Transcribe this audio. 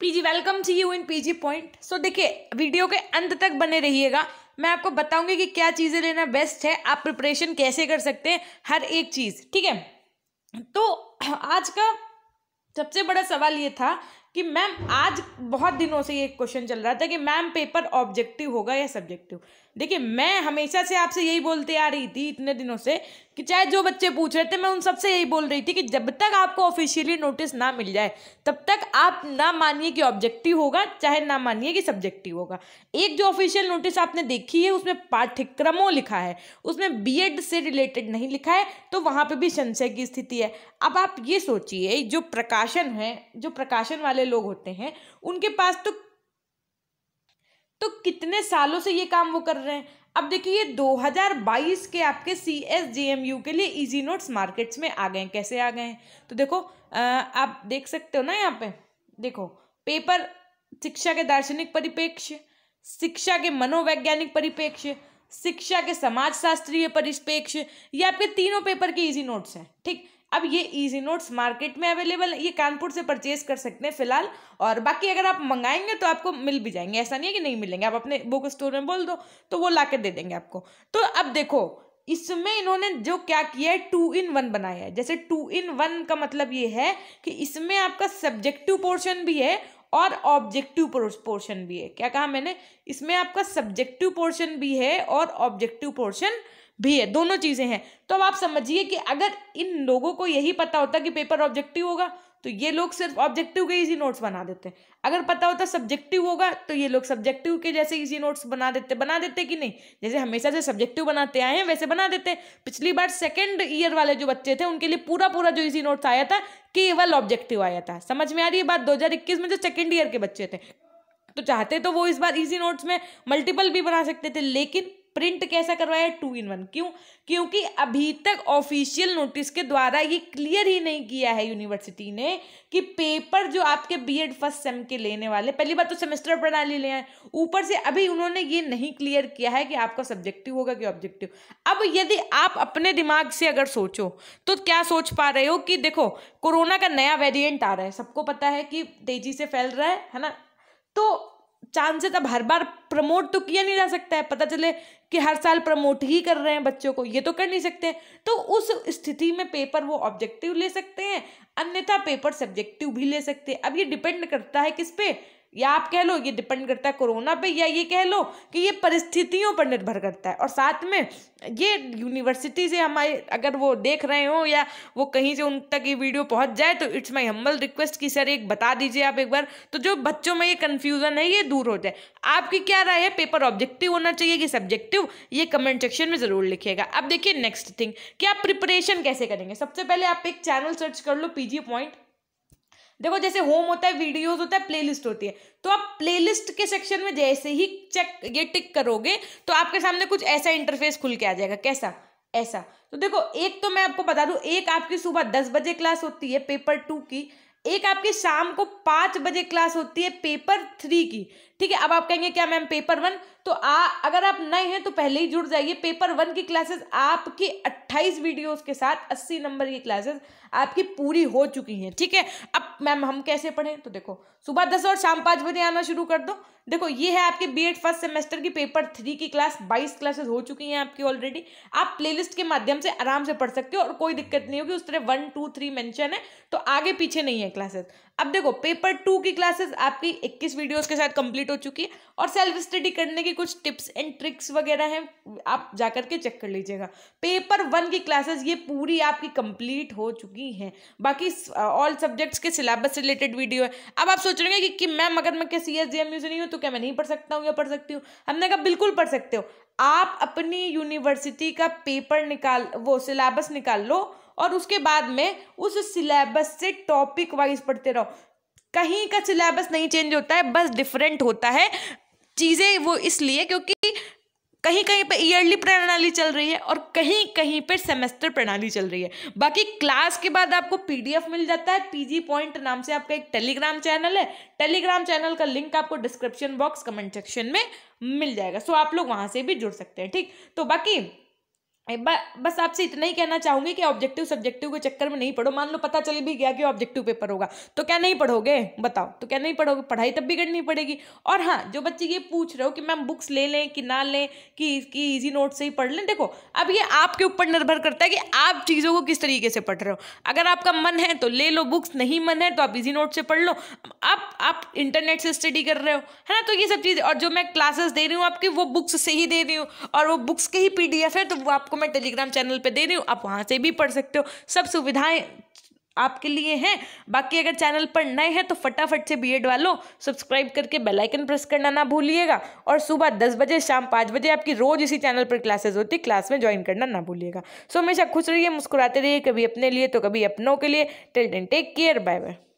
PG welcome to you in PG point so देखिए video के अंत तक बने रहिएगा मैं आपको बताऊंगी कि क्या चीज़ें लेना बेस्ट है आप प्रिपरेशन कैसे कर सकते हैं हर एक चीज़ ठीक है तो आज का सबसे बड़ा सवाल ये था कि मैम आज बहुत दिनों से ये क्वेश्चन चल रहा था कि मैम पेपर ऑब्जेक्टिव होगा या सब्जेक्टिव देखिए मैं हमेशा से आपसे यही बोलते आ रही थी इतने दिनों से कि चाहे जो बच्चे पूछ रहे थे मैं उन सबसे यही बोल रही थी कि जब तक आपको ऑफिशियली नोटिस ना मिल जाए तब तक आप ना मानिए कि ऑब्जेक्टिव होगा चाहे ना मानिए कि सब्जेक्टिव होगा एक जो ऑफिशियल नोटिस आपने देखी है उसमें पाठ्यक्रमों लिखा है उसमें बी से रिलेटेड नहीं लिखा है तो वहाँ पर भी संशय की स्थिति है अब आप ये सोचिए जो प्रकाशन है जो प्रकाशन वाले लोग होते हैं उनके पास तो तो कितने सालों से ये काम वो कर रहे हैं अब देखिए ये 2022 के आपके C S J M U के लिए इजी नोट्स मार्केट्स में आ गए हैं कैसे आ गए हैं तो देखो आ, आप देख सकते हो ना यहाँ पे देखो पेपर शिक्षा के दार्शनिक परिप्रेक्ष्य शिक्षा के मनोवैज्ञानिक परिप्रेक्ष्य शिक्षा के समाजशास्त्रीय परिप्रेक्ष्य ये आपके तीनों पेपर के इजी नोट्स हैं ठीक अब ये इजी नोट्स मार्केट में अवेलेबल ये कानपुर से परचेज कर सकते हैं फिलहाल और बाकी अगर आप मंगाएंगे तो आपको मिल भी जाएंगे ऐसा नहीं है कि नहीं मिलेंगे आप अपने बुक स्टोर में बोल दो तो वो ला दे देंगे आपको तो अब देखो इसमें इन्होंने जो क्या किया है टू इन वन बनाया है जैसे टू इन वन का मतलब ये है कि इसमें आपका सब्जेक्टिव पोर्शन भी है और ऑब्जेक्टिव पोर्शन भी है क्या कहा मैंने इसमें आपका सब्जेक्टिव पोर्शन भी है और ऑब्जेक्टिव पोर्शन भी है दोनों चीज़ें हैं तो अब आप समझिए कि अगर इन लोगों को यही पता होता कि पेपर ऑब्जेक्टिव होगा तो ये लोग सिर्फ ऑब्जेक्टिव के इजी नोट्स बना देते हैं अगर पता होता सब्जेक्टिव होगा तो ये लोग सब्जेक्टिव के जैसे इजी नोट्स बना देते बना देते कि नहीं जैसे हमेशा से सब्जेक्टिव बनाते आए हैं वैसे बना देते पिछली बार सेकेंड ईयर वाले जो बच्चे थे उनके लिए पूरा पूरा जो इजी नोट्स आया था केवल ऑब्जेक्टिव आया था समझ में आ रही है बात दो में जो सेकेंड ईयर के बच्चे थे तो चाहते तो वो इस बार इजी नोट्स में मल्टीपल भी बना सकते थे लेकिन प्रिंट कैसा करवाया टू इन वन क्यों क्योंकि अभी तक ऑफिशियल नोटिस के द्वारा ये क्लियर ही नहीं किया है यूनिवर्सिटी ने कि पेपर जो आपके बीएड फर्स्ट सेम के लेने वाले पहली बार तो सेमेस्टर प्रणाली ले आए ऊपर से अभी उन्होंने ये नहीं क्लियर किया है कि आपका सब्जेक्टिव होगा कि ऑब्जेक्टिव अब यदि आप अपने दिमाग से अगर सोचो तो क्या सोच पा रहे हो कि देखो कोरोना का नया वेरियंट आ रहा है सबको पता है कि तेजी से फैल रहा है है ना तो चांसेस अब हर बार प्रमोट तो किया नहीं जा सकता है पता चले कि हर साल प्रमोट ही कर रहे हैं बच्चों को ये तो कर नहीं सकते तो उस स्थिति में पेपर वो ऑब्जेक्टिव ले सकते हैं अन्यथा पेपर सब्जेक्टिव भी ले सकते हैं अब ये डिपेंड करता है किस पे या आप कह लो ये डिपेंड करता है कोरोना पे या ये कह लो कि ये परिस्थितियों पर निर्भर करता है और साथ में ये यूनिवर्सिटी से हमारे अगर वो देख रहे हो या वो कहीं से उन तक ये वीडियो पहुंच जाए तो इट्स माई हम्बल रिक्वेस्ट कि सर एक बता दीजिए आप एक बार तो जो बच्चों में ये कन्फ्यूज़न है ये दूर हो जाए आपकी क्या राय है पेपर ऑब्जेक्टिव होना चाहिए कि सब्जेक्टिव ये कमेंट सेक्शन में ज़रूर लिखिएगा अब देखिए नेक्स्ट थिंग कि आप प्रिपरेशन कैसे करेंगे सबसे पहले आप एक चैनल सर्च कर लो पी पॉइंट देखो जैसे होम होता है वीडियोस होता है प्लेलिस्ट होती है तो आप प्लेलिस्ट के सेक्शन में जैसे ही चेक ये टिक करोगे तो आपके सामने कुछ ऐसा इंटरफेस खुल के आ जाएगा कैसा ऐसा तो देखो एक तो मैं आपको बता दूं एक आपकी सुबह दस बजे क्लास होती है पेपर टू की एक आपकी शाम को पाँच बजे क्लास होती है पेपर थ्री की ठीक है अब आप कहेंगे क्या मैम पेपर वन तो आ अगर आप नए हैं तो पहले ही जुड़ जाइए पेपर वन की क्लासेस आपकी अट्ठाईस वीडियोज़ के साथ अस्सी नंबर की क्लासेस आपकी पूरी हो चुकी हैं ठीक है अब मैम हम कैसे पढ़ें तो देखो सुबह दस और शाम पाँच बजे आना शुरू कर दो देखो ये है आपके बीएड फर्स्ट सेमेस्टर की पेपर थ्री की क्लास बाईस क्लासेस हो चुकी हैं आपकी ऑलरेडी आप प्लेलिस्ट के माध्यम से आराम से पढ़ सकते हो और कोई दिक्कत नहीं होगी उस तरह वन टू थ्री मेंशन है तो आगे पीछे नहीं है क्लासेस अब देखो पेपर टू की क्लासेस आपकी इक्कीस वीडियोज के साथ कंप्लीट हो चुकी है और सेल्फ स्टडी करने की कुछ टिप्स एंड ट्रिक्स वगैरह हैं आप जाकर के चेक कर लीजिएगा पेपर वन की क्लासेस ये पूरी आपकी कंप्लीट हो चुकी हैं बाकी ऑल सब्जेक्ट्स के सिलेबस रिलेटेड वीडियो है अब आप सोच रहे हैं कि, कि मैम अगर मैं क्या सी एस एम से नहीं हूँ तो क्या मैं नहीं पढ़ सकता हूँ या पढ़ सकती हूँ हमने कहा बिल्कुल पढ़ सकते हो आप अपनी यूनिवर्सिटी का पेपर निकाल वो सिलेबस निकाल लो और उसके बाद में उस सिलेबस से टॉपिक वाइज पढ़ते रहो कहीं का सिलेबस नहीं चेंज होता है बस डिफरेंट होता है चीज़ें वो इसलिए क्योंकि कहीं कहीं पे ईयरली प्रणाली चल रही है और कहीं कहीं पे सेमेस्टर प्रणाली चल रही है बाकी क्लास के बाद आपको पीडीएफ मिल जाता है पीजी पॉइंट नाम से आपका एक टेलीग्राम चैनल है टेलीग्राम चैनल का लिंक आपको डिस्क्रिप्शन बॉक्स कमेंट सेक्शन में मिल जाएगा सो आप लोग वहां से भी जुड़ सकते हैं ठीक तो बाकी बस आपसे इतना ही कहना चाहूंगी कि ऑब्जेक्टिव सब्जेक्टिव के चक्कर में नहीं पढ़ो मान लो पता चल भी गया कि ऑब्जेक्टिव पेपर होगा तो क्या नहीं पढ़ोगे बताओ तो क्या नहीं पढ़ोगे पढ़ाई तब भी करनी पड़ेगी और हाँ जो बच्चे ये पूछ रहे हो कि मैम बुक्स ले लें कि ना लें कि इसकी ईजी नोट से ही पढ़ लें देखो अब ये आपके ऊपर निर्भर करता है कि आप चीज़ों को किस तरीके से पढ़ रहे हो अगर आपका मन है तो ले लो बुक्स नहीं मन है तो आप ईजी नोट से पढ़ लो अब आप इंटरनेट से स्टडी कर रहे हो है ना तो ये सब चीज़ और जो मैं क्लासेस दे रही हूँ आपकी वो बुक्स से ही दे रही हूँ और वो बुक्स के ही पी है तो वो आप आपको मैं टेलीग्राम चैनल पर दे रही हूँ आप वहाँ से भी पढ़ सकते हो सब सुविधाएँ आपके लिए हैं बाकी अगर चैनल पर नए हैं तो फटाफट से बीएड वालों सब्सक्राइब करके बेल आइकन प्रेस करना ना भूलिएगा और सुबह दस बजे शाम पाँच बजे आपकी रोज़ इसी चैनल पर क्लासेस होती है क्लास में ज्वाइन करना ना भूलिएगा सो हमेशा खुश रहिए मुस्कुराते रहिए कभी अपने लिए तो कभी अपनों के लिए till then take care bye bye